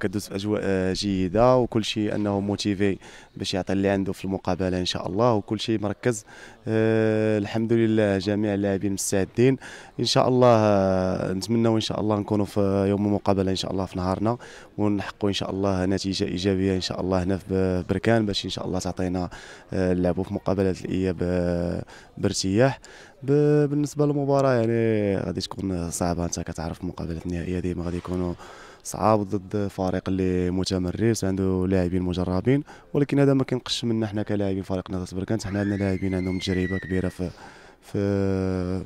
كدوز في اجواء جيده وكل شيء انه موتيفي باش يعطي اللي عنده في المقابله ان شاء الله وكل شيء مركز آه، الحمد لله جميع اللاعبين مستعدين ان شاء الله آه، نتمنى ان شاء الله نكونوا في يوم المقابله ان شاء الله في نهارنا ونحقوا ان شاء الله نتيجه ايجابيه ان شاء الله هنا في بركان باش ان شاء الله تعطينا نلعبوا آه، في مقابله الاياب بارتياح بالنسبه للمباراه يعني غادي تكون صعبه انت كتعرف المقابلات النهائيه ديما غادي يكونوا صعاب ضد فريق اللي متمرس عنده لاعبين مجربين ولكن هذا ما كينقصش منا حنا كلاعبين فريق نهضه بركان حنا عندنا لاعبين عندهم تجربه كبيره في في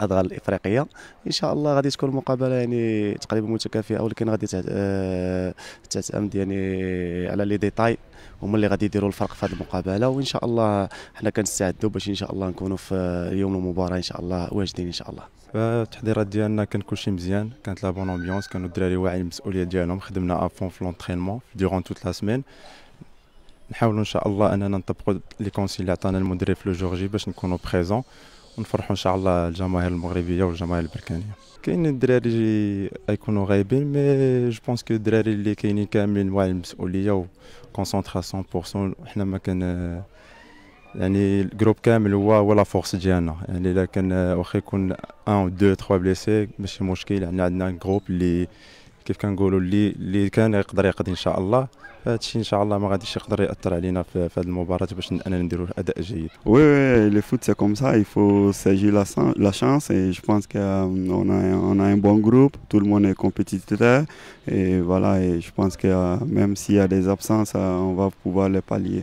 الادغال الافريقيه ان شاء الله غادي تكون مقابله يعني تقريبا متكافئه ولكن غادي تعتمد آه، يعني على لي ديتاي هما اللي غادي يديروا الفرق في هذه المقابله وان شاء الله حنا كنستعدوا باش ان شاء الله نكونوا في يوم المباراه ان شاء الله واجدين ان شاء الله آه، التحضيرات ديالنا كان كلشي مزيان كانت لا بون امبيونس كانوا الدراري واعيين المسؤوليه ديالهم خدمنا افون في لونترينمون ديغون توت لا سيمين نحاولوا ان شاء الله اننا نطبقوا لي كونسيل اللي عطانا المدرب في لو جورجي باش نكونوا بريزون ونفرحوا ان شاء الله الجماهير المغربيه والجماهير البركانيه كاين الدراري يكونوا غايبين مي جو بونس كو الدراري اللي كاينين كاملين واعي المسؤوليه وكونسونطراسيون 100% حنا ما كان يعني الجروب كامل هو هو لا فورس ديالنا يعني الا كان واخا يكون ان 1 دو تخوا بليسي ماشي مشكل يعني عندنا جروب اللي كيف كنقولوا اللي اللي كان يقدر يقضي ان شاء الله فهذا الشيء ان شاء الله ما غاديش يقدر ياثر علينا في, في هذه المباراه باش اننا نديروا اداء جيد وي وي لو فوت سي كوم سا il faut saisir la la chance et je pense qu'on a on a un bon groupe tout le monde est compétiteur et voilà et je pense que même s'il y a des absences on va pouvoir les pallier